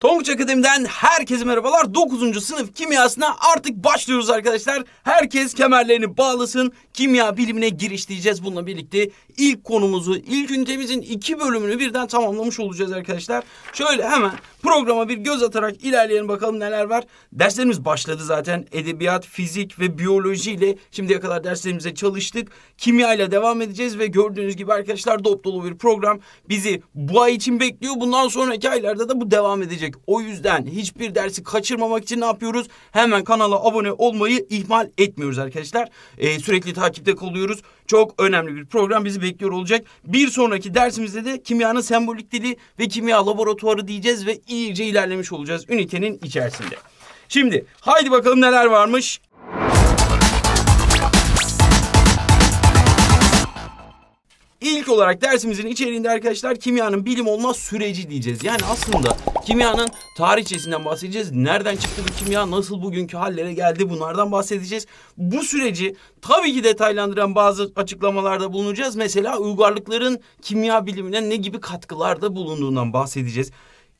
Tonguç Akademi'den herkese merhabalar. 9. sınıf kimyasına artık başlıyoruz arkadaşlar. Herkes kemerlerini bağlasın. Kimya bilimine giriş diyeceğiz. Bununla birlikte ilk konumuzu, ilk ünitemizin iki bölümünü birden tamamlamış olacağız arkadaşlar. Şöyle hemen Programa bir göz atarak ilerleyelim bakalım neler var. Derslerimiz başladı zaten. Edebiyat, fizik ve biyoloji ile şimdiye kadar derslerimize çalıştık. Kimya ile devam edeceğiz ve gördüğünüz gibi arkadaşlar dop dolu bir program bizi bu ay için bekliyor. Bundan sonraki aylarda da bu devam edecek. O yüzden hiçbir dersi kaçırmamak için ne yapıyoruz? Hemen kanala abone olmayı ihmal etmiyoruz arkadaşlar. Ee, sürekli takipte kalıyoruz. Çok önemli bir program bizi bekliyor olacak. Bir sonraki dersimizde de kimyanın sembolik dili ve kimya laboratuvarı diyeceğiz ve iyice ilerlemiş olacağız ünitenin içerisinde. Şimdi haydi bakalım neler varmış. İlk olarak dersimizin içeriğinde arkadaşlar kimyanın bilim olma süreci diyeceğiz. Yani aslında kimyanın tarihçesinden bahsedeceğiz. Nereden çıktı bu kimya, nasıl bugünkü hallere geldi bunlardan bahsedeceğiz. Bu süreci tabii ki detaylandıran bazı açıklamalarda bulunacağız. Mesela uygarlıkların kimya bilimine ne gibi katkılarda bulunduğundan bahsedeceğiz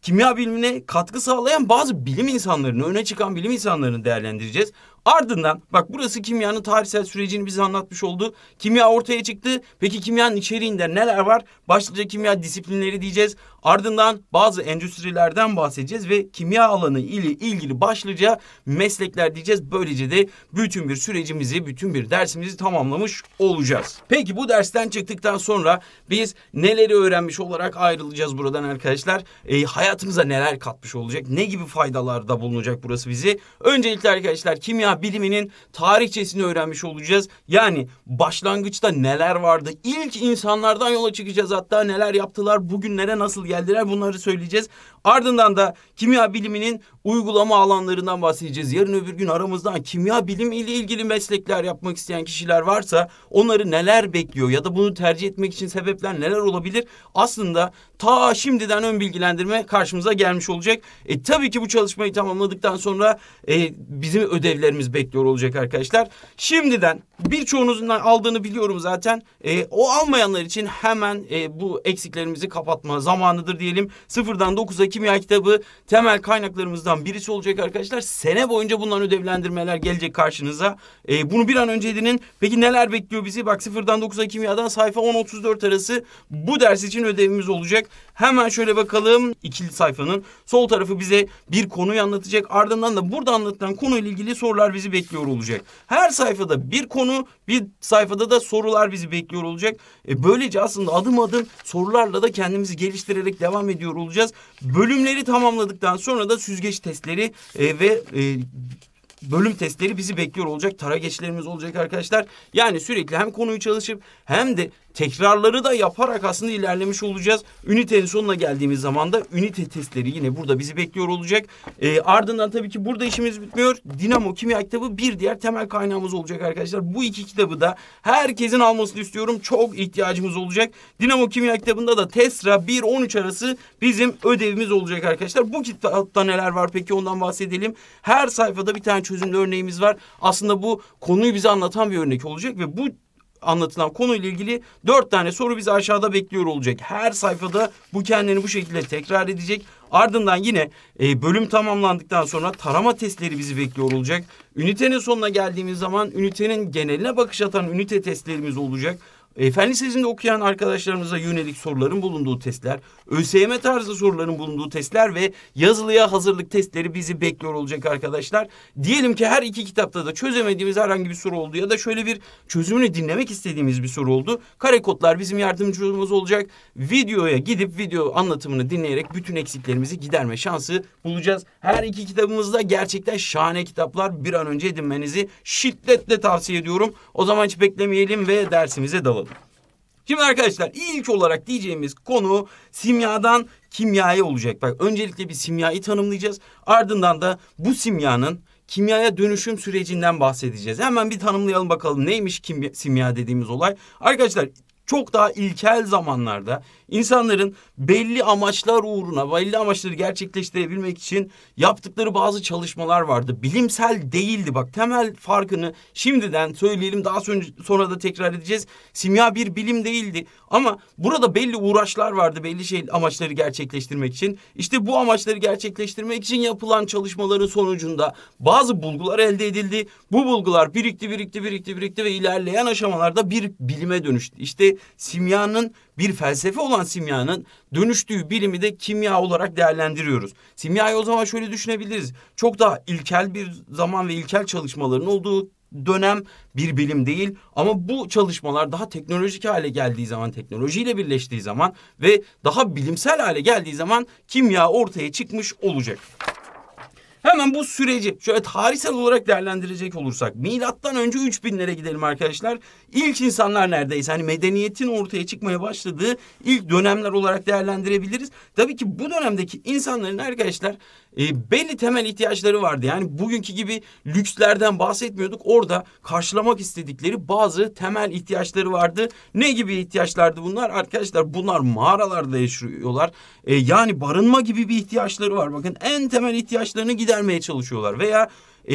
kimya bilimine katkı sağlayan bazı bilim insanlarını, öne çıkan bilim insanlarını değerlendireceğiz. Ardından bak burası kimyanın tarihsel sürecini bize anlatmış oldu. Kimya ortaya çıktı. Peki kimyanın içeriğinde neler var? Başlıca kimya disiplinleri diyeceğiz. Ardından bazı endüstrilerden bahsedeceğiz ve kimya alanı ile ilgili başlıca meslekler diyeceğiz. Böylece de bütün bir sürecimizi, bütün bir dersimizi tamamlamış olacağız. Peki bu dersten çıktıktan sonra biz neleri öğrenmiş olarak ayrılacağız buradan arkadaşlar? E, hayatımıza neler katmış olacak? Ne gibi faydalarda bulunacak burası bizi? Öncelikle arkadaşlar kimya biliminin tarihçesini öğrenmiş olacağız. Yani başlangıçta neler vardı? İlk insanlardan yola çıkacağız hatta neler yaptılar, bugünlere nasıl geldiler bunları söyleyeceğiz. Ardından da kimya biliminin uygulama alanlarından bahsedeceğiz. Yarın öbür gün aramızdan kimya bilimi ile ilgili meslekler yapmak isteyen kişiler varsa onları neler bekliyor ya da bunu tercih etmek için sebepler neler olabilir? Aslında ta şimdiden ön bilgilendirme karşımıza gelmiş olacak. E tabii ki bu çalışmayı tamamladıktan sonra e, bizim ödevlerimiz bekliyor olacak arkadaşlar. Şimdiden birçoğunuzun aldığını biliyorum zaten. E, o almayanlar için hemen e, bu eksiklerimizi kapatma zamanıdır diyelim. Sıfırdan dokuza kimya kitabı temel kaynaklarımızdan birisi olacak arkadaşlar. Sene boyunca bunların ödevlendirmeler gelecek karşınıza. E, bunu bir an önce edinin. Peki neler bekliyor bizi? Bak sıfırdan 9'a kimyadan sayfa 10-34 arası bu ders için ödevimiz olacak. Hemen şöyle bakalım. İkili sayfanın sol tarafı bize bir konuyu anlatacak. Ardından da burada anlatılan konuyla ilgili sorular bizi bekliyor olacak. Her sayfada bir konu, bir sayfada da sorular bizi bekliyor olacak. E böylece aslında adım adım sorularla da kendimizi geliştirerek devam ediyor olacağız. Bölümleri tamamladıktan sonra da süzgeç testleri e, ve e, bölüm testleri bizi bekliyor olacak. Tara geçlerimiz olacak arkadaşlar. Yani sürekli hem konuyu çalışıp hem de tekrarları da yaparak aslında ilerlemiş olacağız. Ünitenin sonuna geldiğimiz zaman da ünite testleri yine burada bizi bekliyor olacak. E, ardından tabii ki burada işimiz bitmiyor. Dinamo Kimya kitabı bir diğer temel kaynağımız olacak arkadaşlar. Bu iki kitabı da herkesin almasını istiyorum. Çok ihtiyacımız olacak. Dinamo Kimya kitabında da TESRA 1-13 arası bizim ödevimiz olacak arkadaşlar. Bu kitapta neler var peki ondan bahsedelim. Her sayfada bir tane çözümlü örneğimiz var. Aslında bu konuyu bize anlatan bir örnek olacak ve bu anlatılan konuyla ilgili dört tane soru bizi aşağıda bekliyor olacak. Her sayfada bu kendini bu şekilde tekrar edecek. Ardından yine e, bölüm tamamlandıktan sonra tarama testleri bizi bekliyor olacak. Ünitenin sonuna geldiğimiz zaman ünitenin geneline bakış atan ünite testlerimiz olacak. E, fen lisesinde okuyan arkadaşlarımıza yönelik soruların bulunduğu testler, ÖSYM tarzı soruların bulunduğu testler ve yazılıya hazırlık testleri bizi bekliyor olacak arkadaşlar. Diyelim ki her iki kitapta da çözemediğimiz herhangi bir soru oldu ya da şöyle bir çözümünü dinlemek istediğimiz bir soru oldu. Kare kodlar bizim yardımcımız olacak. Videoya gidip video anlatımını dinleyerek bütün eksiklerimizi giderme şansı bulacağız. Her iki kitabımızda gerçekten şahane kitaplar bir an önce edinmenizi şiddetle tavsiye ediyorum. O zaman hiç beklemeyelim ve dersimize dalalım. Şimdi arkadaşlar ilk olarak diyeceğimiz konu simyadan kimyaya olacak. Bak öncelikle bir simyayı tanımlayacağız. Ardından da bu simyanın kimyaya dönüşüm sürecinden bahsedeceğiz. Hemen bir tanımlayalım bakalım neymiş kimya, simya dediğimiz olay. Arkadaşlar çok daha ilkel zamanlarda İnsanların belli amaçlar uğruna, belli amaçları gerçekleştirebilmek için yaptıkları bazı çalışmalar vardı. Bilimsel değildi bak temel farkını şimdiden söyleyelim daha sonra da tekrar edeceğiz. Simya bir bilim değildi ama burada belli uğraşlar vardı belli şey amaçları gerçekleştirmek için. İşte bu amaçları gerçekleştirmek için yapılan çalışmaların sonucunda bazı bulgular elde edildi. Bu bulgular birikti birikti birikti birikti ve ilerleyen aşamalarda bir bilime dönüştü. İşte simyanın bir felsefe olan simyanın dönüştüğü bilimi de kimya olarak değerlendiriyoruz. Simyayı o zaman şöyle düşünebiliriz. Çok daha ilkel bir zaman ve ilkel çalışmaların olduğu dönem bir bilim değil ama bu çalışmalar daha teknolojik hale geldiği zaman teknolojiyle birleştiği zaman ve daha bilimsel hale geldiği zaman kimya ortaya çıkmış olacak. Hemen bu süreci şöyle tarihsel olarak değerlendirecek olursak milattan önce 3000'lere gidelim arkadaşlar. İlk insanlar neredeyse hani medeniyetin ortaya çıkmaya başladığı ilk dönemler olarak değerlendirebiliriz. Tabii ki bu dönemdeki insanların arkadaşlar e, ee, belli temel ihtiyaçları vardı. Yani bugünkü gibi lükslerden bahsetmiyorduk. Orada karşılamak istedikleri bazı temel ihtiyaçları vardı. Ne gibi ihtiyaçlardı bunlar? Arkadaşlar bunlar mağaralarda yaşıyorlar. E, yani barınma gibi bir ihtiyaçları var. Bakın en temel ihtiyaçlarını gidermeye çalışıyorlar veya e,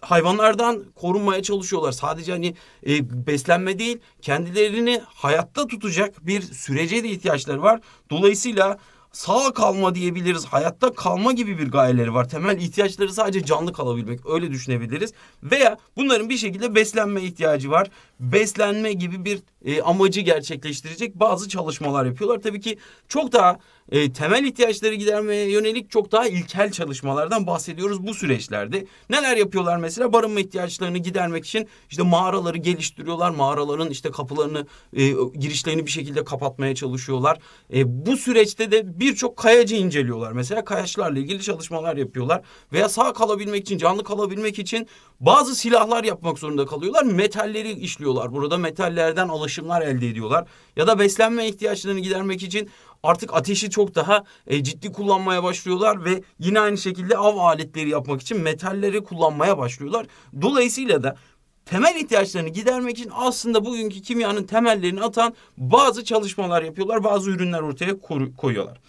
hayvanlardan korunmaya çalışıyorlar. Sadece hani e, beslenme değil, kendilerini hayatta tutacak bir sürece de ihtiyaçları var. Dolayısıyla sağ kalma diyebiliriz. Hayatta kalma gibi bir gayeleri var. Temel ihtiyaçları sadece canlı kalabilmek öyle düşünebiliriz. Veya bunların bir şekilde beslenme ihtiyacı var beslenme gibi bir e, amacı gerçekleştirecek bazı çalışmalar yapıyorlar. Tabii ki çok daha e, temel ihtiyaçları gidermeye yönelik çok daha ilkel çalışmalardan bahsediyoruz bu süreçlerde. Neler yapıyorlar mesela barınma ihtiyaçlarını gidermek için işte mağaraları geliştiriyorlar. Mağaraların işte kapılarını e, girişlerini bir şekilde kapatmaya çalışıyorlar. E, bu süreçte de birçok kayacı inceliyorlar. Mesela kayaçlarla ilgili çalışmalar yapıyorlar. Veya sağ kalabilmek için canlı kalabilmek için bazı silahlar yapmak zorunda kalıyorlar. Metalleri işliyor yapıyorlar. Burada metallerden alaşımlar elde ediyorlar. Ya da beslenme ihtiyaçlarını gidermek için artık ateşi çok daha e, ciddi kullanmaya başlıyorlar ve yine aynı şekilde av aletleri yapmak için metalleri kullanmaya başlıyorlar. Dolayısıyla da temel ihtiyaçlarını gidermek için aslında bugünkü kimyanın temellerini atan bazı çalışmalar yapıyorlar, bazı ürünler ortaya koyuyorlar.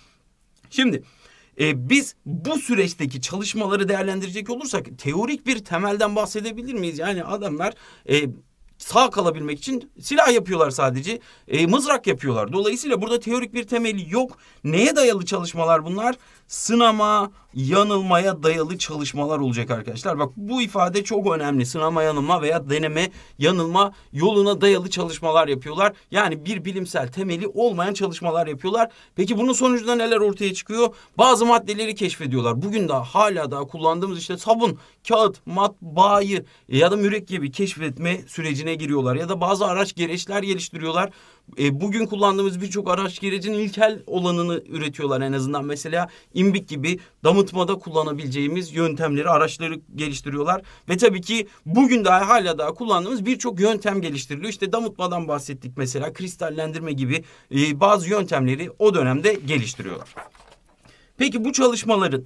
Şimdi e, biz bu süreçteki çalışmaları değerlendirecek olursak teorik bir temelden bahsedebilir miyiz? Yani adamlar e, sağ kalabilmek için silah yapıyorlar sadece. E, mızrak yapıyorlar. Dolayısıyla burada teorik bir temeli yok. Neye dayalı çalışmalar bunlar? sınama, yanılmaya dayalı çalışmalar olacak arkadaşlar. Bak bu ifade çok önemli. Sınama, yanılma veya deneme, yanılma yoluna dayalı çalışmalar yapıyorlar. Yani bir bilimsel temeli olmayan çalışmalar yapıyorlar. Peki bunun sonucunda neler ortaya çıkıyor? Bazı maddeleri keşfediyorlar. Bugün daha hala daha kullandığımız işte sabun, kağıt, matbaayı ya da mürekkebi keşfetme sürecine giriyorlar. Ya da bazı araç gereçler geliştiriyorlar e, bugün kullandığımız birçok araç gerecinin ilkel olanını üretiyorlar en azından. Mesela imbik gibi damıtmada kullanabileceğimiz yöntemleri, araçları geliştiriyorlar. Ve tabii ki bugün daha hala daha kullandığımız birçok yöntem geliştiriliyor. İşte damıtmadan bahsettik mesela kristallendirme gibi e, bazı yöntemleri o dönemde geliştiriyorlar. Peki bu çalışmaların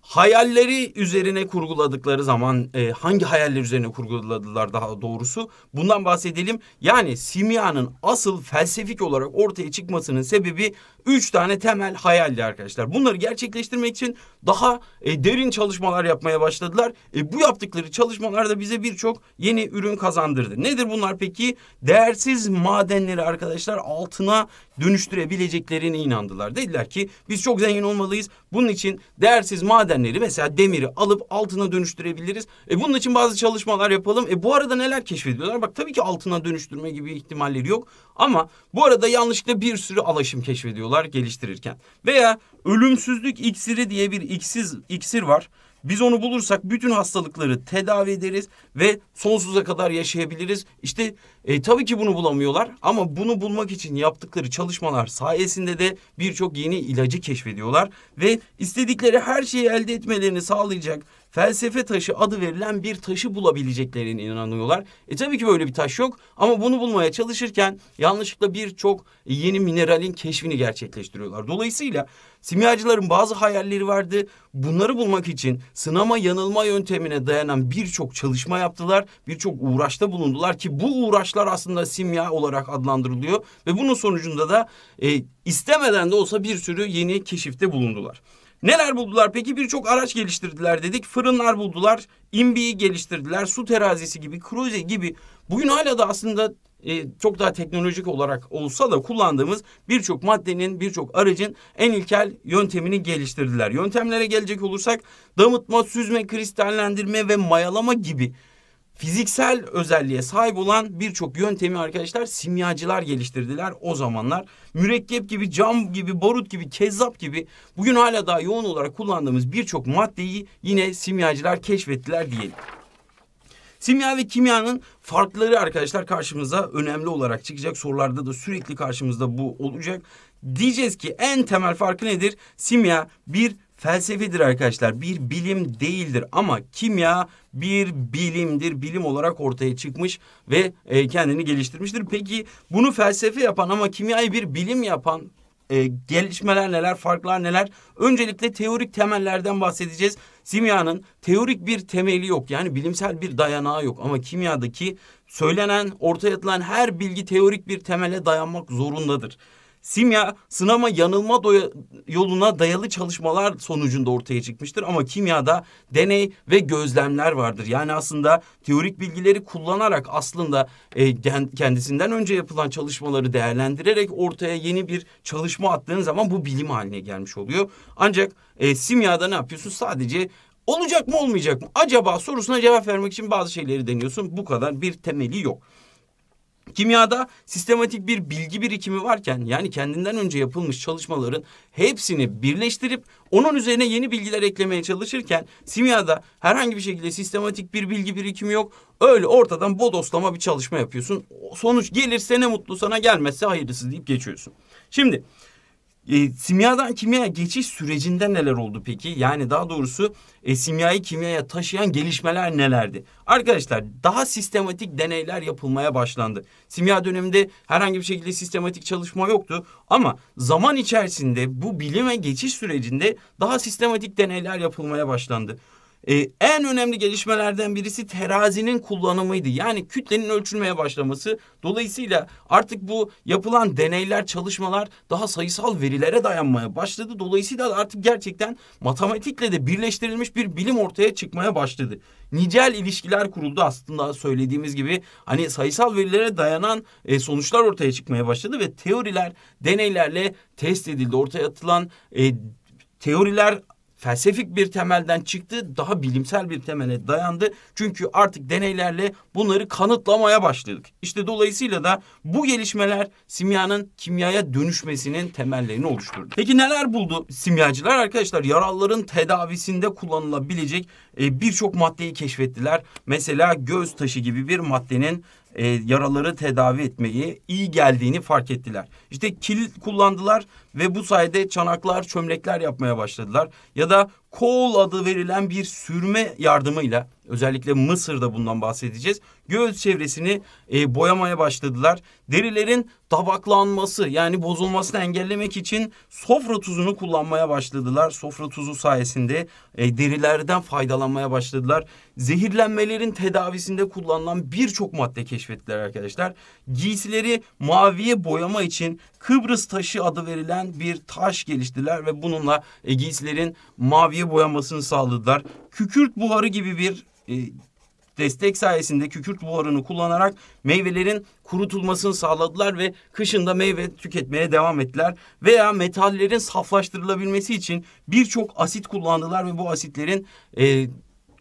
hayalleri üzerine kurguladıkları zaman e, hangi hayaller üzerine kurguladılar daha doğrusu bundan bahsedelim. Yani simyanın asıl felsefik olarak ortaya çıkmasının sebebi Üç tane temel hayaldi arkadaşlar. Bunları gerçekleştirmek için daha e, derin çalışmalar yapmaya başladılar. E, bu yaptıkları çalışmalar da bize birçok yeni ürün kazandırdı. Nedir bunlar peki? Değersiz madenleri arkadaşlar altına dönüştürebileceklerine inandılar. Dediler ki biz çok zengin olmalıyız. Bunun için değersiz madenleri mesela demiri alıp altına dönüştürebiliriz. E, bunun için bazı çalışmalar yapalım. E, bu arada neler keşfediyorlar? Bak tabii ki altına dönüştürme gibi ihtimalleri yok. Ama bu arada yanlışlıkla bir sürü alaşım keşfediyorlar geliştirirken. Veya ölümsüzlük iksiri diye bir iksiz, iksir var. Biz onu bulursak bütün hastalıkları tedavi ederiz ve sonsuza kadar yaşayabiliriz. İşte e, tabii ki bunu bulamıyorlar ama bunu bulmak için yaptıkları çalışmalar sayesinde de birçok yeni ilacı keşfediyorlar ve istedikleri her şeyi elde etmelerini sağlayacak felsefe taşı adı verilen bir taşı bulabileceklerine inanıyorlar. E tabii ki böyle bir taş yok ama bunu bulmaya çalışırken yanlışlıkla birçok yeni mineralin keşfini gerçekleştiriyorlar. Dolayısıyla simyacıların bazı hayalleri vardı. Bunları bulmak için sınama yanılma yöntemine dayanan birçok çalışma yaptılar. Birçok uğraşta bulundular ki bu uğraşlar Kuşlar aslında simya olarak adlandırılıyor ve bunun sonucunda da e, istemeden de olsa bir sürü yeni keşifte bulundular. Neler buldular peki? Birçok araç geliştirdiler dedik. Fırınlar buldular, imbiyi geliştirdiler, su terazisi gibi, kroze gibi. Bugün hala da aslında e, çok daha teknolojik olarak olsa da kullandığımız birçok maddenin, birçok aracın en ilkel yöntemini geliştirdiler. Yöntemlere gelecek olursak damıtma, süzme, kristallendirme ve mayalama gibi fiziksel özelliğe sahip olan birçok yöntemi arkadaşlar simyacılar geliştirdiler o zamanlar. Mürekkep gibi, cam gibi, barut gibi, kezzap gibi bugün hala daha yoğun olarak kullandığımız birçok maddeyi yine simyacılar keşfettiler diyelim. Simya ve kimyanın farkları arkadaşlar karşımıza önemli olarak çıkacak. Sorularda da sürekli karşımızda bu olacak. Diyeceğiz ki en temel farkı nedir? Simya bir felsefedir arkadaşlar. Bir bilim değildir ama kimya bir bilimdir. Bilim olarak ortaya çıkmış ve e, kendini geliştirmiştir. Peki bunu felsefe yapan ama kimyayı bir bilim yapan e, gelişmeler neler, farklar neler? Öncelikle teorik temellerden bahsedeceğiz. Simyanın teorik bir temeli yok. Yani bilimsel bir dayanağı yok ama kimyadaki söylenen, ortaya atılan her bilgi teorik bir temele dayanmak zorundadır. Simya sınama yanılma doya, yoluna dayalı çalışmalar sonucunda ortaya çıkmıştır ama kimyada deney ve gözlemler vardır. Yani aslında teorik bilgileri kullanarak aslında e, kendisinden önce yapılan çalışmaları değerlendirerek ortaya yeni bir çalışma attığın zaman bu bilim haline gelmiş oluyor. Ancak e, simyada ne yapıyorsun? Sadece olacak mı olmayacak mı? Acaba sorusuna cevap vermek için bazı şeyleri deniyorsun. Bu kadar bir temeli yok. Kimyada sistematik bir bilgi birikimi varken yani kendinden önce yapılmış çalışmaların hepsini birleştirip onun üzerine yeni bilgiler eklemeye çalışırken simyada herhangi bir şekilde sistematik bir bilgi birikimi yok. Öyle ortadan bodoslama bir çalışma yapıyorsun. Sonuç gelirse ne mutlu sana gelmezse hayırlısı deyip geçiyorsun. Şimdi e, simyadan kimyaya geçiş sürecinde neler oldu peki? Yani daha doğrusu e, simyayı kimyaya taşıyan gelişmeler nelerdi? Arkadaşlar daha sistematik deneyler yapılmaya başlandı. Simya döneminde herhangi bir şekilde sistematik çalışma yoktu ama zaman içerisinde bu bilime geçiş sürecinde daha sistematik deneyler yapılmaya başlandı. Ee, en önemli gelişmelerden birisi terazinin kullanımıydı. Yani kütlenin ölçülmeye başlaması. Dolayısıyla artık bu yapılan deneyler, çalışmalar daha sayısal verilere dayanmaya başladı. Dolayısıyla artık gerçekten matematikle de birleştirilmiş bir bilim ortaya çıkmaya başladı. Nicel ilişkiler kuruldu aslında söylediğimiz gibi. Hani sayısal verilere dayanan e, sonuçlar ortaya çıkmaya başladı ve teoriler deneylerle test edildi. Ortaya atılan e, teoriler felsefik bir temelden çıktı, daha bilimsel bir temele dayandı. Çünkü artık deneylerle bunları kanıtlamaya başladık. İşte dolayısıyla da bu gelişmeler simyanın kimyaya dönüşmesinin temellerini oluşturdu. Peki neler buldu simyacılar? Arkadaşlar yaraların tedavisinde kullanılabilecek e, birçok maddeyi keşfettiler. Mesela göz taşı gibi bir maddenin e, yaraları tedavi etmeyi iyi geldiğini fark ettiler. İşte kil kullandılar ve bu sayede çanaklar, çömlekler yapmaya başladılar. Ya da Kol adı verilen bir sürme yardımıyla özellikle Mısır'da bundan bahsedeceğiz. Göğüs çevresini e, boyamaya başladılar. Derilerin tabaklanması yani bozulmasını engellemek için sofra tuzunu kullanmaya başladılar. Sofra tuzu sayesinde e, derilerden faydalanmaya başladılar. Zehirlenmelerin tedavisinde kullanılan birçok madde keşfettiler arkadaşlar. Giysileri maviye boyama için Kıbrıs taşı adı verilen bir taş geliştiler ve bununla e, giysilerin mavi maviye boyanmasını sağladılar. Kükürt buharı gibi bir e, destek sayesinde kükürt buharını kullanarak meyvelerin kurutulmasını sağladılar ve kışında meyve tüketmeye devam ettiler. Veya metallerin saflaştırılabilmesi için birçok asit kullandılar ve bu asitlerin e,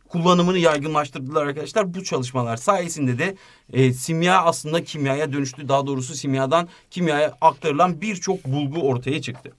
kullanımını yaygınlaştırdılar arkadaşlar. Bu çalışmalar sayesinde de e, simya aslında kimyaya dönüştü. Daha doğrusu simyadan kimyaya aktarılan birçok bulgu ortaya çıktı.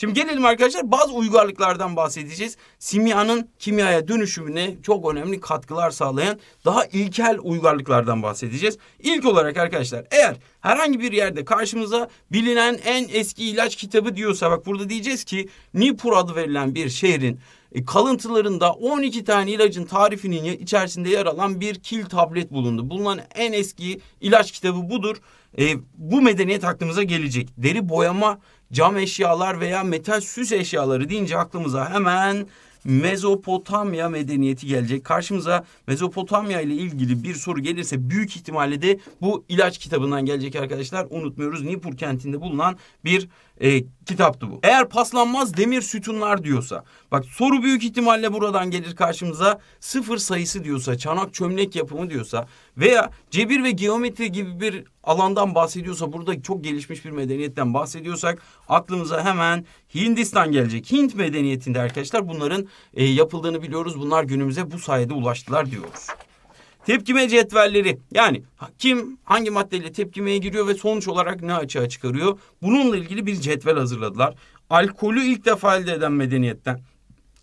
Şimdi gelelim arkadaşlar bazı uygarlıklardan bahsedeceğiz. Simyanın kimyaya dönüşümüne çok önemli katkılar sağlayan daha ilkel uygarlıklardan bahsedeceğiz. İlk olarak arkadaşlar eğer herhangi bir yerde karşımıza bilinen en eski ilaç kitabı diyorsa bak burada diyeceğiz ki Nipur adı verilen bir şehrin e, kalıntılarında 12 tane ilacın tarifinin içerisinde yer alan bir kil tablet bulundu. Bulunan en eski ilaç kitabı budur. E, bu medeniyet aklımıza gelecek. Deri boyama cam eşyalar veya metal süs eşyaları deyince aklımıza hemen Mezopotamya medeniyeti gelecek. Karşımıza Mezopotamya ile ilgili bir soru gelirse büyük ihtimalle de bu ilaç kitabından gelecek arkadaşlar. Unutmuyoruz Nipur kentinde bulunan bir e, kitaptı bu. Eğer paslanmaz demir sütunlar diyorsa, bak soru büyük ihtimalle buradan gelir karşımıza sıfır sayısı diyorsa, çanak çömlek yapımı diyorsa veya cebir ve geometri gibi bir alandan bahsediyorsa, burada çok gelişmiş bir medeniyetten bahsediyorsak aklımıza hemen Hindistan gelecek. Hint medeniyetinde arkadaşlar bunların e, yapıldığını biliyoruz. Bunlar günümüze bu sayede ulaştılar diyoruz. Tepkime cetvelleri yani kim hangi maddeyle tepkimeye giriyor ve sonuç olarak ne açığa çıkarıyor? Bununla ilgili bir cetvel hazırladılar. Alkolü ilk defa elde eden medeniyetten.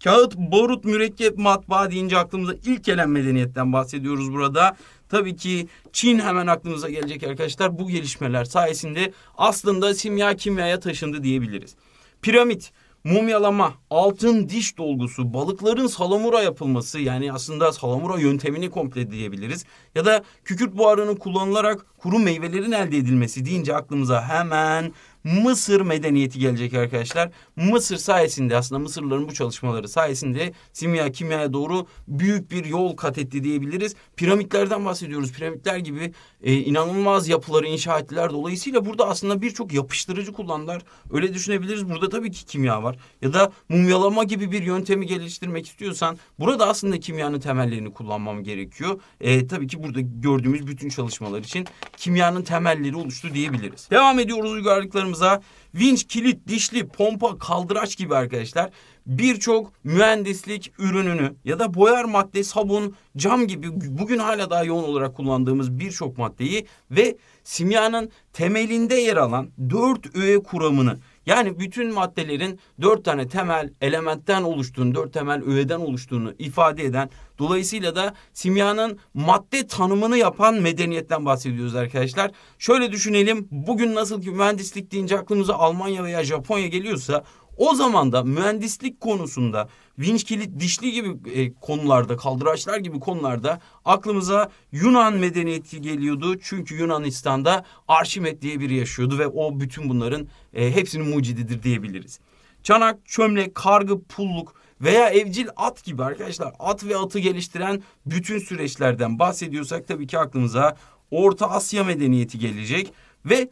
Kağıt, barut, mürekkep, matbaa deyince aklımıza ilk gelen medeniyetten bahsediyoruz burada. Tabii ki Çin hemen aklımıza gelecek arkadaşlar. Bu gelişmeler sayesinde aslında simya kimyaya taşındı diyebiliriz. Piramit mumyalama, altın diş dolgusu, balıkların salamura yapılması yani aslında salamura yöntemini komple diyebiliriz. Ya da kükürt buharının kullanılarak kuru meyvelerin elde edilmesi deyince aklımıza hemen Mısır medeniyeti gelecek arkadaşlar. Mısır sayesinde aslında Mısırlıların bu çalışmaları sayesinde simya kimyaya doğru büyük bir yol kat etti diyebiliriz. Piramitlerden bahsediyoruz. Piramitler gibi e, inanılmaz yapıları inşa ettiler. Dolayısıyla burada aslında birçok yapıştırıcı kullandılar. Öyle düşünebiliriz. Burada tabii ki kimya var. Ya da mumyalama gibi bir yöntemi geliştirmek istiyorsan burada aslında kimyanın temellerini kullanmam gerekiyor. E, tabii ki burada gördüğümüz bütün çalışmalar için kimyanın temelleri oluştu diyebiliriz. Devam ediyoruz uygarlıklarımız karşımıza vinç, kilit, dişli, pompa, kaldıraç gibi arkadaşlar birçok mühendislik ürününü ya da boyar madde, sabun, cam gibi bugün hala daha yoğun olarak kullandığımız birçok maddeyi ve simyanın temelinde yer alan dört öğe kuramını yani bütün maddelerin dört tane temel elementten oluştuğunu, dört temel öğeden oluştuğunu ifade eden, dolayısıyla da simyanın madde tanımını yapan medeniyetten bahsediyoruz arkadaşlar. Şöyle düşünelim, bugün nasıl ki mühendislik deyince aklımıza Almanya veya Japonya geliyorsa, o zaman da mühendislik konusunda vinç kilit dişli gibi e, konularda kaldıraçlar gibi konularda aklımıza Yunan medeniyeti geliyordu. Çünkü Yunanistan'da Arşimet diye biri yaşıyordu ve o bütün bunların e, hepsinin mucididir diyebiliriz. Çanak, çömlek, kargı, pulluk veya evcil at gibi arkadaşlar at ve atı geliştiren bütün süreçlerden bahsediyorsak tabii ki aklımıza Orta Asya medeniyeti gelecek ve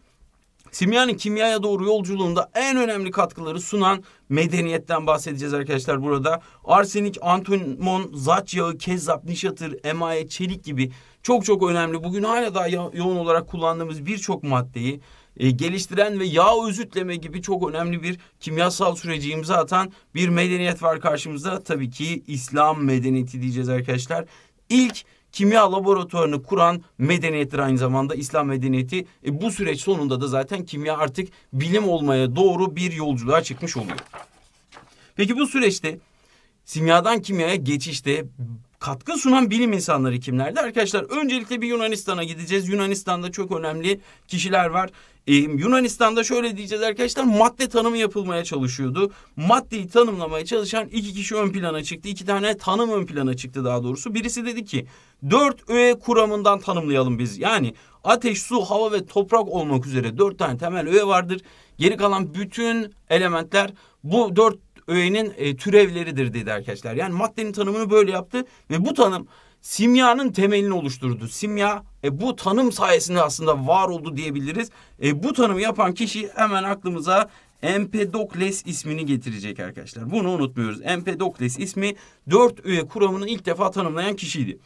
Simyanın kimyaya doğru yolculuğunda en önemli katkıları sunan medeniyetten bahsedeceğiz arkadaşlar burada. Arsenik, antimon, zat yağı, kezzap, nişatır, emaye, çelik gibi çok çok önemli. Bugün hala daha yoğun olarak kullandığımız birçok maddeyi e, geliştiren ve yağ özütleme gibi çok önemli bir kimyasal süreci imza atan bir medeniyet var karşımızda. Tabii ki İslam medeniyeti diyeceğiz arkadaşlar. İlk kimya laboratuvarını kuran medeniyettir aynı zamanda İslam medeniyeti. E, bu süreç sonunda da zaten kimya artık bilim olmaya doğru bir yolculuğa çıkmış oluyor. Peki bu süreçte simyadan kimyaya geçişte katkı sunan bilim insanları kimlerdi? Arkadaşlar öncelikle bir Yunanistan'a gideceğiz. Yunanistan'da çok önemli kişiler var. Ee, Yunanistan'da şöyle diyeceğiz arkadaşlar madde tanımı yapılmaya çalışıyordu. Maddeyi tanımlamaya çalışan iki kişi ön plana çıktı. İki tane tanım ön plana çıktı daha doğrusu. Birisi dedi ki dört öğe kuramından tanımlayalım biz. Yani ateş, su, hava ve toprak olmak üzere dört tane temel öğe vardır. Geri kalan bütün elementler bu dört öğenin e, türevleridir dedi arkadaşlar. Yani maddenin tanımını böyle yaptı ve bu tanım simyanın temelini oluşturdu. Simya e, bu tanım sayesinde aslında var oldu diyebiliriz. E, bu tanımı yapan kişi hemen aklımıza Empedokles ismini getirecek arkadaşlar. Bunu unutmuyoruz. Empedokles ismi dört üye kuramını ilk defa tanımlayan kişiydi.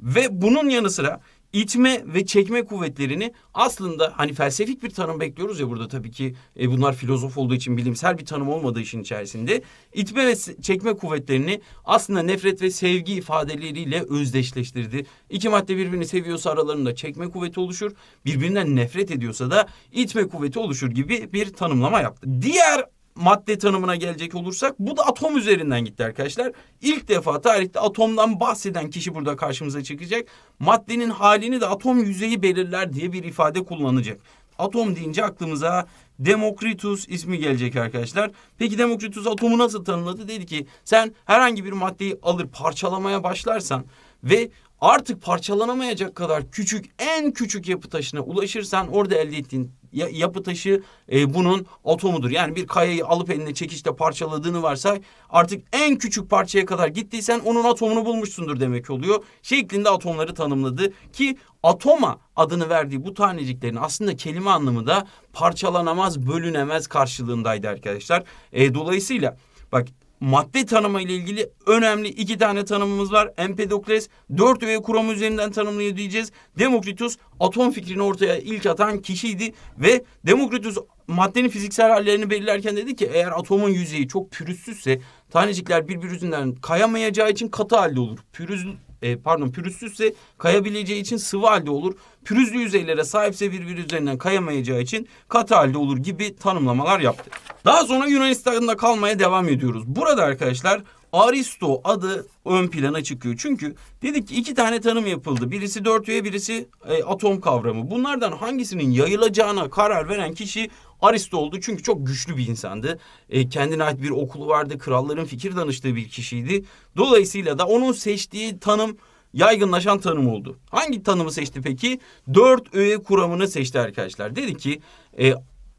Ve bunun yanı sıra itme ve çekme kuvvetlerini aslında hani felsefik bir tanım bekliyoruz ya burada tabii ki e, bunlar filozof olduğu için bilimsel bir tanım olmadığı işin içerisinde itme ve çekme kuvvetlerini aslında nefret ve sevgi ifadeleriyle özdeşleştirdi. İki madde birbirini seviyorsa aralarında çekme kuvveti oluşur. Birbirinden nefret ediyorsa da itme kuvveti oluşur gibi bir tanımlama yaptı. Diğer madde tanımına gelecek olursak bu da atom üzerinden gitti arkadaşlar. İlk defa tarihte atomdan bahseden kişi burada karşımıza çıkacak. Maddenin halini de atom yüzeyi belirler diye bir ifade kullanacak. Atom deyince aklımıza Demokritus ismi gelecek arkadaşlar. Peki Demokritus atomu nasıl tanımladı? Dedi ki sen herhangi bir maddeyi alır parçalamaya başlarsan ve artık parçalanamayacak kadar küçük en küçük yapı taşına ulaşırsan orada elde ettiğin yapı taşı e, bunun atomudur. Yani bir kayayı alıp eline çekişte parçaladığını varsay artık en küçük parçaya kadar gittiysen onun atomunu bulmuşsundur demek oluyor. Şeklinde atomları tanımladı ki atoma adını verdiği bu taneciklerin aslında kelime anlamı da parçalanamaz, bölünemez karşılığındaydı arkadaşlar. E, dolayısıyla bak madde tanımı ile ilgili önemli iki tane tanımımız var. Empedokles dört öğe kuramı üzerinden tanımlıyor diyeceğiz. Demokritus atom fikrini ortaya ilk atan kişiydi ve Demokritus maddenin fiziksel hallerini belirlerken dedi ki eğer atomun yüzeyi çok pürüzsüzse tanecikler birbirinden kayamayacağı için katı halde olur. Pürüz e, pardon pürüzsüzse kayabileceği için sıvı halde olur. Pürüzlü yüzeylere sahipse birbiri üzerinden kayamayacağı için katı halde olur gibi tanımlamalar yaptı. Daha sonra Yunanistan'da kalmaya devam ediyoruz. Burada arkadaşlar Aristo adı ön plana çıkıyor. Çünkü dedik ki iki tane tanım yapıldı. Birisi dört üye, birisi e, atom kavramı. Bunlardan hangisinin yayılacağına karar veren kişi Aristo oldu çünkü çok güçlü bir insandı. E, kendine ait bir okulu vardı. Kralların fikir danıştığı bir kişiydi. Dolayısıyla da onun seçtiği tanım yaygınlaşan tanım oldu. Hangi tanımı seçti peki? Dört öğe kuramını seçti arkadaşlar. Dedi ki e,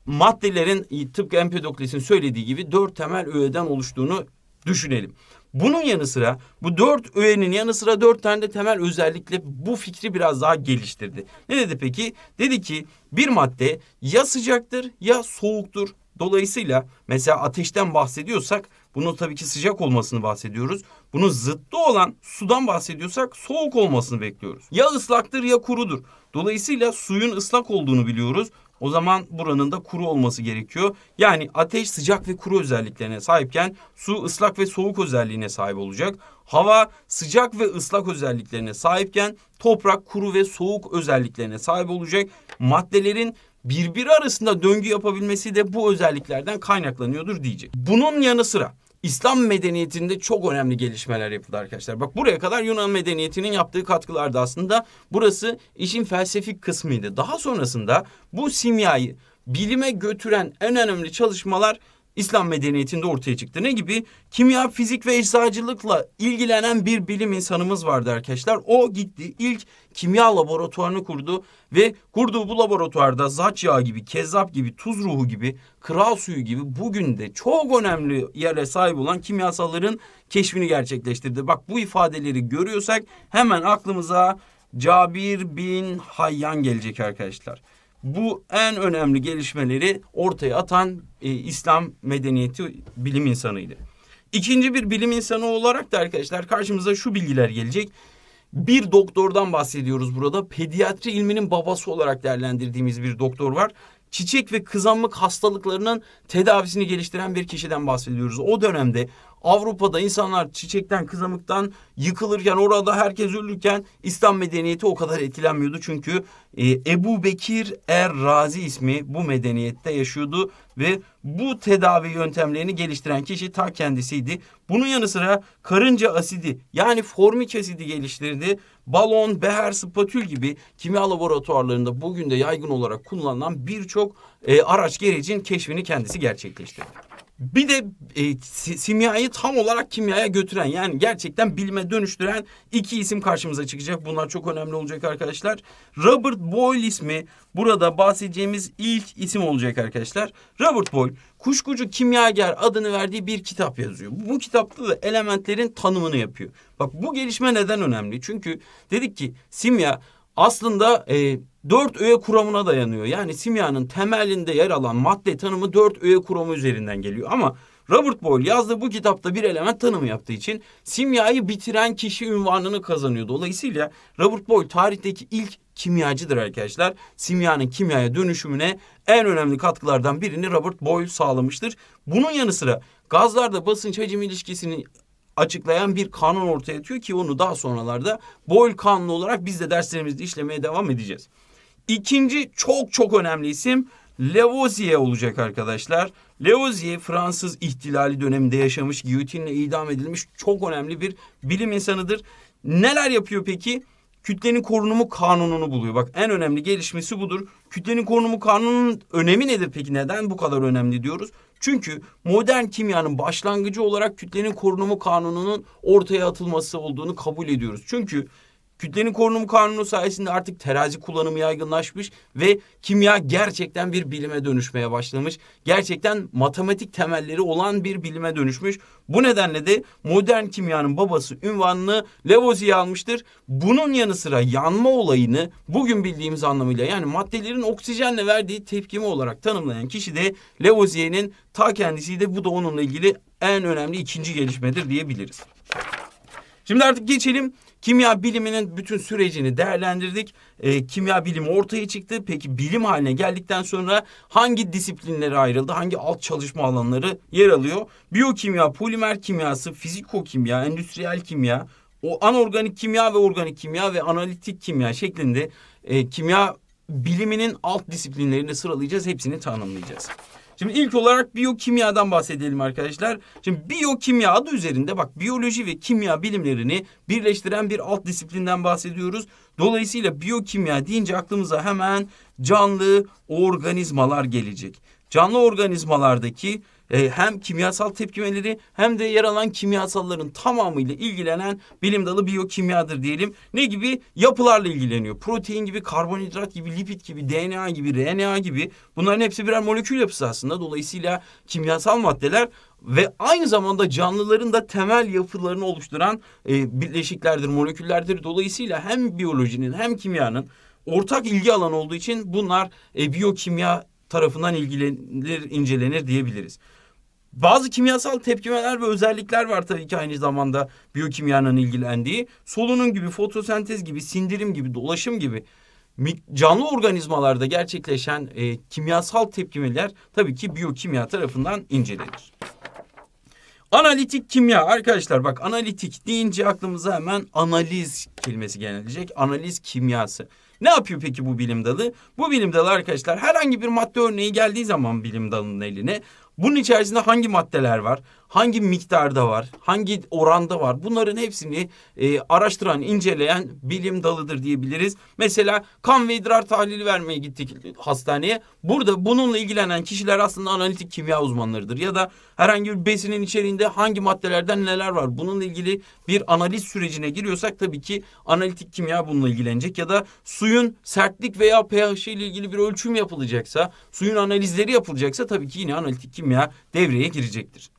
maddelerin tıpkı Empedokles'in söylediği gibi dört temel öğeden oluştuğunu düşünelim. Bunun yanı sıra bu dört öğenin yanı sıra dört tane de temel özellikle bu fikri biraz daha geliştirdi. Ne dedi peki? Dedi ki bir madde ya sıcaktır ya soğuktur. Dolayısıyla mesela ateşten bahsediyorsak bunun tabii ki sıcak olmasını bahsediyoruz. Bunu zıttı olan sudan bahsediyorsak soğuk olmasını bekliyoruz. Ya ıslaktır ya kurudur. Dolayısıyla suyun ıslak olduğunu biliyoruz. O zaman buranın da kuru olması gerekiyor. Yani ateş sıcak ve kuru özelliklerine sahipken su ıslak ve soğuk özelliğine sahip olacak. Hava sıcak ve ıslak özelliklerine sahipken toprak kuru ve soğuk özelliklerine sahip olacak. Maddelerin birbiri arasında döngü yapabilmesi de bu özelliklerden kaynaklanıyordur diyecek. Bunun yanı sıra İslam medeniyetinde çok önemli gelişmeler yapıldı arkadaşlar. Bak buraya kadar Yunan medeniyetinin yaptığı katkılardı aslında. Burası işin felsefik kısmıydı. Daha sonrasında bu simyayı bilime götüren en önemli çalışmalar İslam medeniyetinde ortaya çıktı. Ne gibi? Kimya, fizik ve eczacılıkla ilgilenen bir bilim insanımız vardı arkadaşlar. O gitti ilk kimya laboratuvarını kurdu ve kurduğu bu laboratuvarda zaç yağı gibi, kezzap gibi, tuz ruhu gibi, kral suyu gibi bugün de çok önemli yere sahip olan kimyasalların keşfini gerçekleştirdi. Bak bu ifadeleri görüyorsak hemen aklımıza Cabir bin Hayyan gelecek arkadaşlar bu en önemli gelişmeleri ortaya atan e, İslam medeniyeti bilim insanıydı. İkinci bir bilim insanı olarak da arkadaşlar karşımıza şu bilgiler gelecek. Bir doktordan bahsediyoruz burada. Pediatri ilminin babası olarak değerlendirdiğimiz bir doktor var. Çiçek ve kızamık hastalıklarının tedavisini geliştiren bir kişiden bahsediyoruz. O dönemde Avrupa'da insanlar çiçekten kızamıktan yıkılırken orada herkes ölürken İslam medeniyeti o kadar etkilenmiyordu. Çünkü e, Ebu Bekir Er Razi ismi bu medeniyette yaşıyordu ve bu tedavi yöntemlerini geliştiren kişi ta kendisiydi. Bunun yanı sıra karınca asidi yani formik asidi geliştirdi. Balon, beher, spatül gibi kimya laboratuvarlarında bugün de yaygın olarak kullanılan birçok e, araç gerecin keşfini kendisi gerçekleştirdi. Bir de e, simyayı tam olarak kimyaya götüren yani gerçekten bilime dönüştüren iki isim karşımıza çıkacak. Bunlar çok önemli olacak arkadaşlar. Robert Boyle ismi burada bahsedeceğimiz ilk isim olacak arkadaşlar. Robert Boyle kuşkucu kimyager adını verdiği bir kitap yazıyor. Bu kitapta da elementlerin tanımını yapıyor. Bak bu gelişme neden önemli? Çünkü dedik ki simya aslında e, dört öğe kuramına dayanıyor. Yani simyanın temelinde yer alan madde tanımı dört öğe kuramı üzerinden geliyor. Ama Robert Boyle yazdığı bu kitapta bir element tanımı yaptığı için simyayı bitiren kişi ünvanını kazanıyor. Dolayısıyla Robert Boyle tarihteki ilk kimyacıdır arkadaşlar. Simyanın kimyaya dönüşümüne en önemli katkılardan birini Robert Boyle sağlamıştır. Bunun yanı sıra gazlarda basınç hacim ilişkisini açıklayan bir kanun ortaya atıyor ki onu daha sonralarda Boyle kanunu olarak biz de derslerimizde işlemeye devam edeceğiz. İkinci çok çok önemli isim Lavoisier olacak arkadaşlar. Lavoisier Fransız ihtilali döneminde yaşamış, giyotinle idam edilmiş çok önemli bir bilim insanıdır. Neler yapıyor peki? Kütlenin korunumu kanununu buluyor. Bak en önemli gelişmesi budur. Kütlenin korunumu kanununun önemi nedir peki? Neden bu kadar önemli diyoruz? Çünkü modern kimyanın başlangıcı olarak kütlenin korunumu kanununun ortaya atılması olduğunu kabul ediyoruz. Çünkü Kütlenin korunumu kanunu sayesinde artık terazi kullanımı yaygınlaşmış ve kimya gerçekten bir bilime dönüşmeye başlamış. Gerçekten matematik temelleri olan bir bilime dönüşmüş. Bu nedenle de modern kimyanın babası ünvanını Lavoisier almıştır. Bunun yanı sıra yanma olayını bugün bildiğimiz anlamıyla yani maddelerin oksijenle verdiği tepkimi olarak tanımlayan kişi de Lavoisier'in ta kendisi de Bu da onunla ilgili en önemli ikinci gelişmedir diyebiliriz. Şimdi artık geçelim Kimya biliminin bütün sürecini değerlendirdik. E, kimya bilimi ortaya çıktı. Peki bilim haline geldikten sonra hangi disiplinlere ayrıldı? Hangi alt çalışma alanları yer alıyor? Biyokimya, polimer kimyası, fizikokimya, endüstriyel kimya, o anorganik kimya ve organik kimya ve analitik kimya şeklinde e, kimya biliminin alt disiplinlerini sıralayacağız, hepsini tanımlayacağız. Şimdi ilk olarak biyokimyadan bahsedelim arkadaşlar. Şimdi biyokimya adı üzerinde bak biyoloji ve kimya bilimlerini birleştiren bir alt disiplinden bahsediyoruz. Dolayısıyla biyokimya deyince aklımıza hemen canlı organizmalar gelecek. Canlı organizmalardaki e, hem kimyasal tepkimeleri hem de yer alan kimyasalların tamamıyla ilgilenen bilim dalı biyokimyadır diyelim. Ne gibi? Yapılarla ilgileniyor. Protein gibi, karbonhidrat gibi, lipid gibi, DNA gibi, RNA gibi bunların hepsi birer molekül yapısı aslında. Dolayısıyla kimyasal maddeler ve aynı zamanda canlıların da temel yapılarını oluşturan e, bileşiklerdir, moleküllerdir. Dolayısıyla hem biyolojinin hem kimyanın ortak ilgi alanı olduğu için bunlar e, biyokimya tarafından ilgilenir, incelenir diyebiliriz. Bazı kimyasal tepkimeler ve özellikler var tabii ki aynı zamanda biyokimyanın ilgilendiği. Solunum gibi, fotosentez gibi, sindirim gibi, dolaşım gibi canlı organizmalarda gerçekleşen e, kimyasal tepkimeler tabii ki biyokimya tarafından incelenir. Analitik kimya arkadaşlar bak analitik deyince aklımıza hemen analiz kelimesi gelecek. Analiz kimyası. Ne yapıyor peki bu bilim dalı? Bu bilim dalı arkadaşlar herhangi bir madde örneği geldiği zaman bilim dalının eline bunun içerisinde hangi maddeler var? hangi miktarda var, hangi oranda var bunların hepsini e, araştıran, inceleyen bilim dalıdır diyebiliriz. Mesela kan ve idrar tahlili vermeye gittik hastaneye. Burada bununla ilgilenen kişiler aslında analitik kimya uzmanlarıdır. Ya da herhangi bir besinin içeriğinde hangi maddelerden neler var bununla ilgili bir analiz sürecine giriyorsak tabii ki analitik kimya bununla ilgilenecek. Ya da suyun sertlik veya pH ile ilgili bir ölçüm yapılacaksa, suyun analizleri yapılacaksa tabii ki yine analitik kimya devreye girecektir.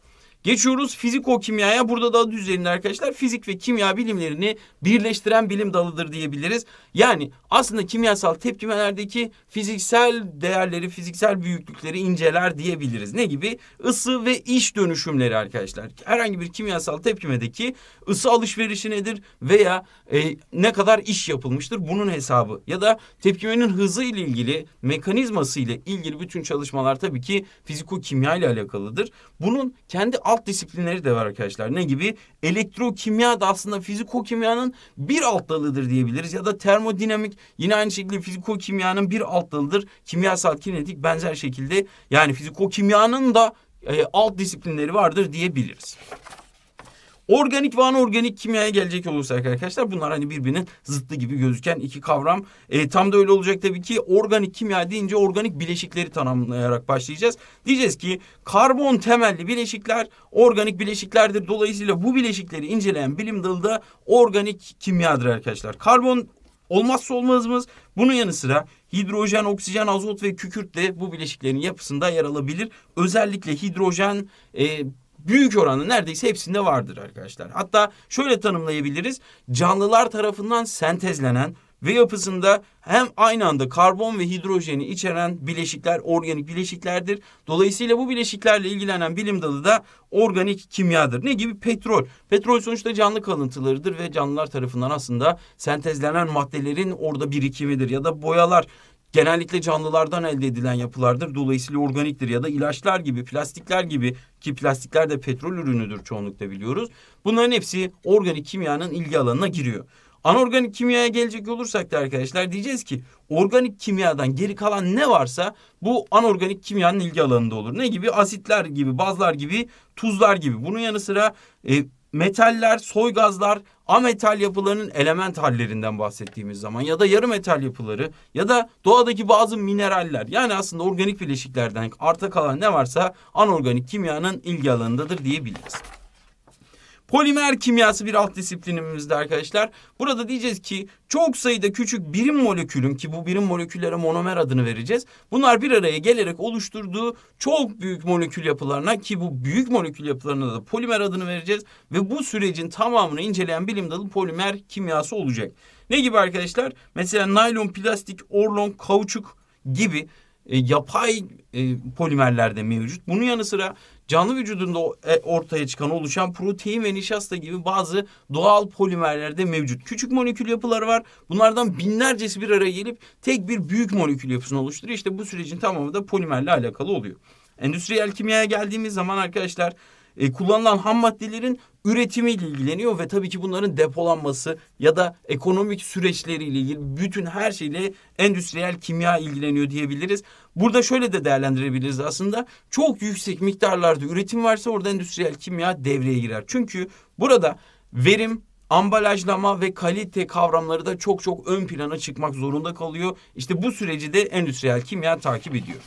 Geçiyoruz fiziko-kimyaya. Burada daha düzenli arkadaşlar. Fizik ve kimya bilimlerini birleştiren bilim dalıdır diyebiliriz. Yani aslında kimyasal tepkimelerdeki fiziksel değerleri, fiziksel büyüklükleri inceler diyebiliriz. Ne gibi? Isı ve iş dönüşümleri arkadaşlar. Herhangi bir kimyasal tepkimedeki ısı alışverişi nedir veya e, ne kadar iş yapılmıştır bunun hesabı ya da tepkimenin hızı ile ilgili mekanizması ile ilgili bütün çalışmalar tabii ki fiziko-kimya ile alakalıdır. Bunun kendi alt disiplinleri de var arkadaşlar. Ne gibi? Elektrokimya da aslında fizikokimyanın bir alt dalıdır diyebiliriz. Ya da termodinamik yine aynı şekilde fizikokimyanın bir alt dalıdır. Kimyasal kinetik benzer şekilde yani fizikokimyanın da e, alt disiplinleri vardır diyebiliriz. Organik ve anorganik kimyaya gelecek olursak arkadaşlar bunlar hani birbirinin zıttı gibi gözüken iki kavram. E, tam da öyle olacak tabii ki organik kimya deyince organik bileşikleri tanımlayarak başlayacağız. Diyeceğiz ki karbon temelli bileşikler organik bileşiklerdir. Dolayısıyla bu bileşikleri inceleyen bilim dalı da organik kimyadır arkadaşlar. Karbon olmazsa olmazımız. Bunun yanı sıra hidrojen, oksijen, azot ve kükürt de bu bileşiklerin yapısında yer alabilir. Özellikle hidrojen e, büyük oranı neredeyse hepsinde vardır arkadaşlar. Hatta şöyle tanımlayabiliriz. Canlılar tarafından sentezlenen ve yapısında hem aynı anda karbon ve hidrojeni içeren bileşikler organik bileşiklerdir. Dolayısıyla bu bileşiklerle ilgilenen bilim dalı da organik kimyadır. Ne gibi? Petrol. Petrol sonuçta canlı kalıntılarıdır ve canlılar tarafından aslında sentezlenen maddelerin orada birikimidir ya da boyalar genellikle canlılardan elde edilen yapılardır. Dolayısıyla organiktir ya da ilaçlar gibi, plastikler gibi ki plastikler de petrol ürünüdür çoğunlukla biliyoruz. Bunların hepsi organik kimyanın ilgi alanına giriyor. Anorganik kimyaya gelecek olursak da arkadaşlar diyeceğiz ki organik kimyadan geri kalan ne varsa bu anorganik kimyanın ilgi alanında olur. Ne gibi? Asitler gibi, bazlar gibi, tuzlar gibi. Bunun yanı sıra e, metaller, soy gazlar, ametal yapılarının element hallerinden bahsettiğimiz zaman ya da yarı metal yapıları ya da doğadaki bazı mineraller yani aslında organik bileşiklerden arta kalan ne varsa anorganik kimyanın ilgi alanındadır diyebiliriz. Polimer kimyası bir alt disiplinimizde arkadaşlar. Burada diyeceğiz ki çok sayıda küçük birim molekülün ki bu birim moleküllere monomer adını vereceğiz. Bunlar bir araya gelerek oluşturduğu çok büyük molekül yapılarına ki bu büyük molekül yapılarına da polimer adını vereceğiz. Ve bu sürecin tamamını inceleyen bilim dalı polimer kimyası olacak. Ne gibi arkadaşlar? Mesela naylon, plastik, orlon, kauçuk gibi e, yapay e, polimerlerde mevcut. Bunun yanı sıra canlı vücudunda e, ortaya çıkan oluşan protein ve nişasta gibi bazı doğal polimerlerde mevcut. Küçük molekül yapıları var. Bunlardan binlercesi bir araya gelip tek bir büyük molekül yapısını oluşturuyor. İşte bu sürecin tamamı da polimerle alakalı oluyor. Endüstriyel kimyaya geldiğimiz zaman arkadaşlar e, kullanılan ham maddelerin üretimiyle ilgileniyor ve tabii ki bunların depolanması ya da ekonomik süreçleriyle ilgili bütün her şeyle endüstriyel kimya ilgileniyor diyebiliriz. Burada şöyle de değerlendirebiliriz aslında. Çok yüksek miktarlarda üretim varsa orada endüstriyel kimya devreye girer. Çünkü burada verim ambalajlama ve kalite kavramları da çok çok ön plana çıkmak zorunda kalıyor. İşte bu süreci de endüstriyel kimya takip ediyor.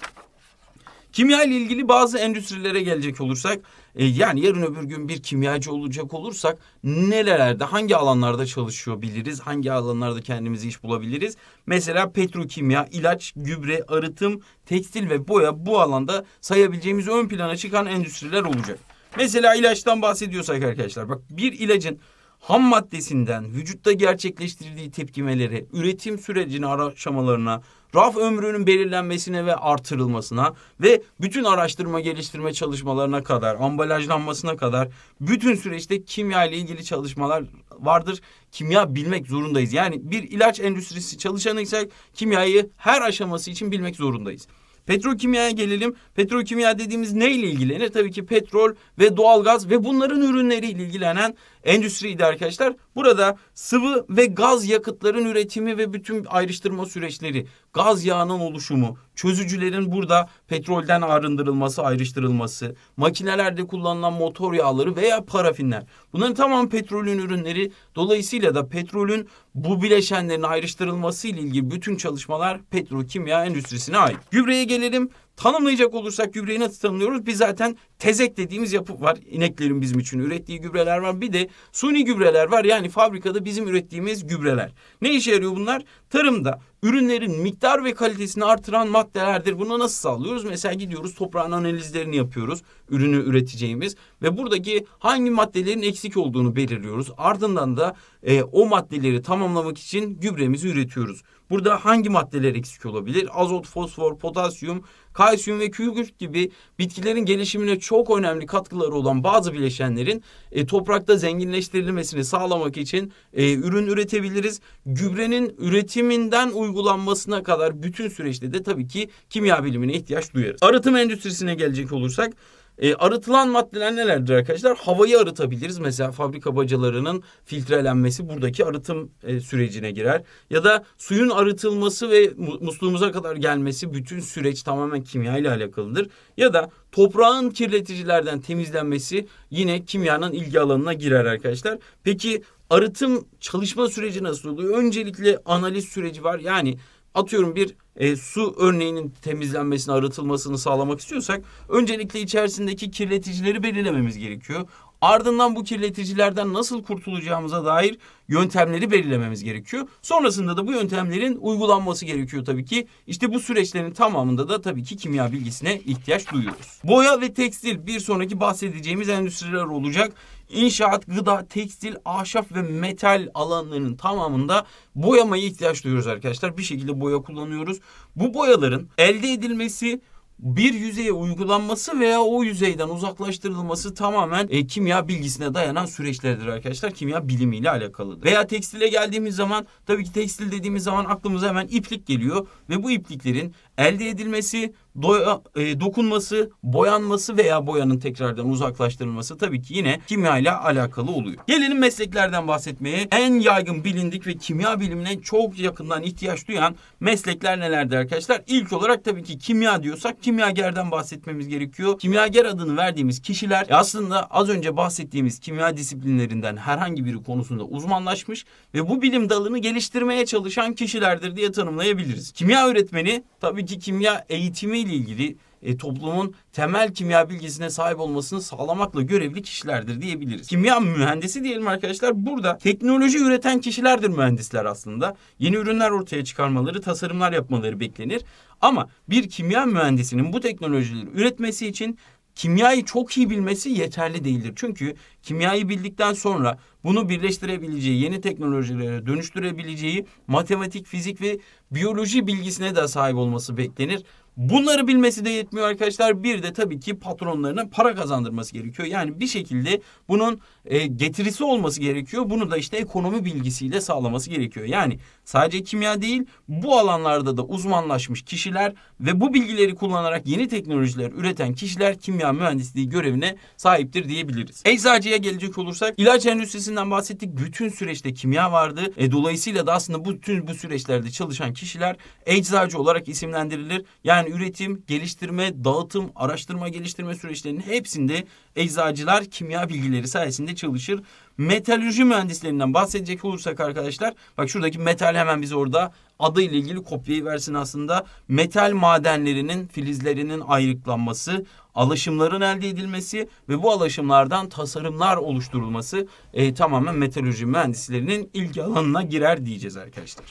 Kimya ile ilgili bazı endüstrilere gelecek olursak e, yani yarın öbür gün bir kimyacı olacak olursak nelerde hangi alanlarda çalışıyor biliriz? Hangi alanlarda kendimizi iş bulabiliriz? Mesela petrokimya, ilaç, gübre, arıtım, tekstil ve boya bu alanda sayabileceğimiz ön plana çıkan endüstriler olacak. Mesela ilaçtan bahsediyorsak arkadaşlar bak bir ilacın ham maddesinden vücutta gerçekleştirdiği tepkimeleri, üretim sürecini araşamalarına, raf ömrünün belirlenmesine ve artırılmasına ve bütün araştırma geliştirme çalışmalarına kadar, ambalajlanmasına kadar bütün süreçte kimya ile ilgili çalışmalar vardır. Kimya bilmek zorundayız. Yani bir ilaç endüstrisi çalışanıysak kimyayı her aşaması için bilmek zorundayız. Petrokimyaya gelelim. Petrokimya dediğimiz ne ile ilgilenir? Tabii ki petrol ve doğalgaz ve bunların ürünleri ile ilgilenen endüstriydi arkadaşlar. Burada Sıvı ve gaz yakıtların üretimi ve bütün ayrıştırma süreçleri, gaz yağının oluşumu, çözücülerin burada petrolden arındırılması, ayrıştırılması, makinelerde kullanılan motor yağları veya parafinler. Bunların tamam petrolün ürünleri. Dolayısıyla da petrolün bu bileşenlerin ayrıştırılması ile ilgili bütün çalışmalar petrokimya endüstrisine ait. Gübreye gelelim. Tanımlayacak olursak gübreyi nasıl tanımlıyoruz? Biz zaten tezek dediğimiz yapı var. İneklerin bizim için ürettiği gübreler var. Bir de suni gübreler var. Yani fabrikada bizim ürettiğimiz gübreler. Ne işe yarıyor bunlar? Tarımda ürünlerin miktar ve kalitesini artıran maddelerdir. Bunu nasıl sağlıyoruz? Mesela gidiyoruz toprağın analizlerini yapıyoruz. Ürünü üreteceğimiz ve buradaki hangi maddelerin eksik olduğunu belirliyoruz. Ardından da e, o maddeleri tamamlamak için gübremizi üretiyoruz. Burada hangi maddeler eksik olabilir? Azot, fosfor, potasyum, kalsiyum ve kükürt gibi bitkilerin gelişimine çok önemli katkıları olan bazı bileşenlerin e, toprakta zenginleştirilmesini sağlamak için e, ürün üretebiliriz. Gübrenin üretiminden uygulanmasına kadar bütün süreçte de tabii ki kimya bilimine ihtiyaç duyarız. Arıtım endüstrisine gelecek olursak e, arıtılan maddeler nelerdir arkadaşlar? Havayı arıtabiliriz. Mesela fabrika bacalarının filtrelenmesi buradaki arıtım e, sürecine girer. Ya da suyun arıtılması ve musluğumuza kadar gelmesi bütün süreç tamamen kimya ile alakalıdır. Ya da toprağın kirleticilerden temizlenmesi yine kimyanın ilgi alanına girer arkadaşlar. Peki arıtım çalışma süreci nasıl oluyor? Öncelikle analiz süreci var. Yani atıyorum bir e, su örneğinin temizlenmesini, arıtılmasını sağlamak istiyorsak öncelikle içerisindeki kirleticileri belirlememiz gerekiyor. Ardından bu kirleticilerden nasıl kurtulacağımıza dair yöntemleri belirlememiz gerekiyor. Sonrasında da bu yöntemlerin uygulanması gerekiyor tabii ki. İşte bu süreçlerin tamamında da tabii ki kimya bilgisine ihtiyaç duyuyoruz. Boya ve tekstil bir sonraki bahsedeceğimiz endüstriler olacak. İnşaat, gıda, tekstil, ahşap ve metal alanlarının tamamında boyamaya ihtiyaç duyuyoruz arkadaşlar. Bir şekilde boya kullanıyoruz. Bu boyaların elde edilmesi bir yüzeye uygulanması veya o yüzeyden uzaklaştırılması tamamen e, kimya bilgisine dayanan süreçlerdir arkadaşlar. Kimya bilimiyle alakalıdır. Veya tekstile geldiğimiz zaman tabii ki tekstil dediğimiz zaman aklımıza hemen iplik geliyor ve bu ipliklerin elde edilmesi doya, e, dokunması, boyanması veya boyanın tekrardan uzaklaştırılması tabii ki yine kimya ile alakalı oluyor. Gelelim mesleklerden bahsetmeye. En yaygın bilindik ve kimya bilimine çok yakından ihtiyaç duyan meslekler nelerdir arkadaşlar? İlk olarak tabii ki kimya diyorsak kimyagerden bahsetmemiz gerekiyor. Kimyager adını verdiğimiz kişiler e, aslında az önce bahsettiğimiz kimya disiplinlerinden herhangi biri konusunda uzmanlaşmış ve bu bilim dalını geliştirmeye çalışan kişilerdir diye tanımlayabiliriz. Kimya öğretmeni tabii ki kimya eğitimi ile ilgili e, toplumun temel kimya bilgisine sahip olmasını sağlamakla görevli kişilerdir diyebiliriz. Kimya mühendisi diyelim arkadaşlar. Burada teknoloji üreten kişilerdir mühendisler aslında. Yeni ürünler ortaya çıkarmaları, tasarımlar yapmaları beklenir. Ama bir kimya mühendisinin bu teknolojileri üretmesi için kimyayı çok iyi bilmesi yeterli değildir. Çünkü kimyayı bildikten sonra bunu birleştirebileceği, yeni teknolojilere dönüştürebileceği matematik, fizik ve biyoloji bilgisine de sahip olması beklenir. Bunları bilmesi de yetmiyor arkadaşlar. Bir de tabii ki patronlarına para kazandırması gerekiyor. Yani bir şekilde bunun e, getirisi olması gerekiyor. Bunu da işte ekonomi bilgisiyle sağlaması gerekiyor. Yani sadece kimya değil bu alanlarda da uzmanlaşmış kişiler ve bu bilgileri kullanarak yeni teknolojiler üreten kişiler kimya mühendisliği görevine sahiptir diyebiliriz. Eczacıya gelecek olursak ilaç endüstrisinden bahsettik. Bütün süreçte kimya vardı. E, dolayısıyla da aslında bütün bu süreçlerde çalışan kişiler eczacı olarak isimlendirilir. Yani üretim, geliştirme, dağıtım, araştırma, geliştirme süreçlerinin hepsinde eczacılar kimya bilgileri sayesinde çalışır. Metalürji mühendislerinden bahsedecek olursak arkadaşlar bak şuradaki metal hemen bize orada adıyla ilgili kopyayı versin aslında. Metal madenlerinin filizlerinin ayrıklanması, alaşımların elde edilmesi ve bu alaşımlardan tasarımlar oluşturulması e, tamamen metalürji mühendislerinin ilgi alanına girer diyeceğiz arkadaşlar.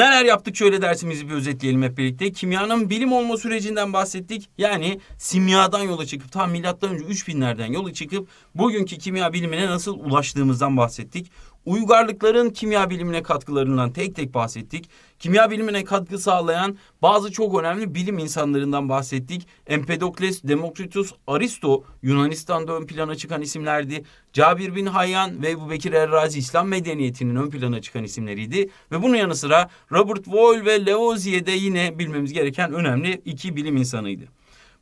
Neler yaptık şöyle dersimizi bir özetleyelim hep birlikte. Kimyanın bilim olma sürecinden bahsettik. Yani simyadan yola çıkıp tam milattan önce 3000'lerden yola çıkıp bugünkü kimya bilimine nasıl ulaştığımızdan bahsettik. Uygarlıkların kimya bilimine katkılarından tek tek bahsettik. Kimya bilimine katkı sağlayan bazı çok önemli bilim insanlarından bahsettik. Empedokles, Demokritus, Aristo Yunanistan'da ön plana çıkan isimlerdi. Cabir bin Hayyan ve Ebu Bekir Errazi İslam medeniyetinin ön plana çıkan isimleriydi. Ve bunun yanı sıra Robert Boyle ve Lavoisier de yine bilmemiz gereken önemli iki bilim insanıydı.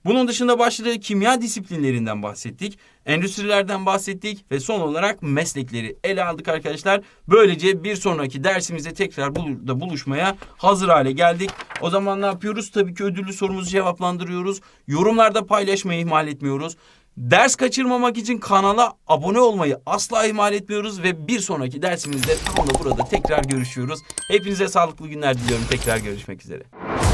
Bunun dışında başlığı kimya disiplinlerinden bahsettik, endüstrilerden bahsettik ve son olarak meslekleri ele aldık arkadaşlar. Böylece bir sonraki dersimizde tekrar burada buluşmaya hazır hale geldik. O zaman ne yapıyoruz? Tabii ki ödüllü sorumuzu cevaplandırıyoruz. Yorumlarda paylaşmayı ihmal etmiyoruz. Ders kaçırmamak için kanala abone olmayı asla ihmal etmiyoruz ve bir sonraki dersimizde tam da burada tekrar görüşüyoruz. Hepinize sağlıklı günler diliyorum. Tekrar görüşmek üzere.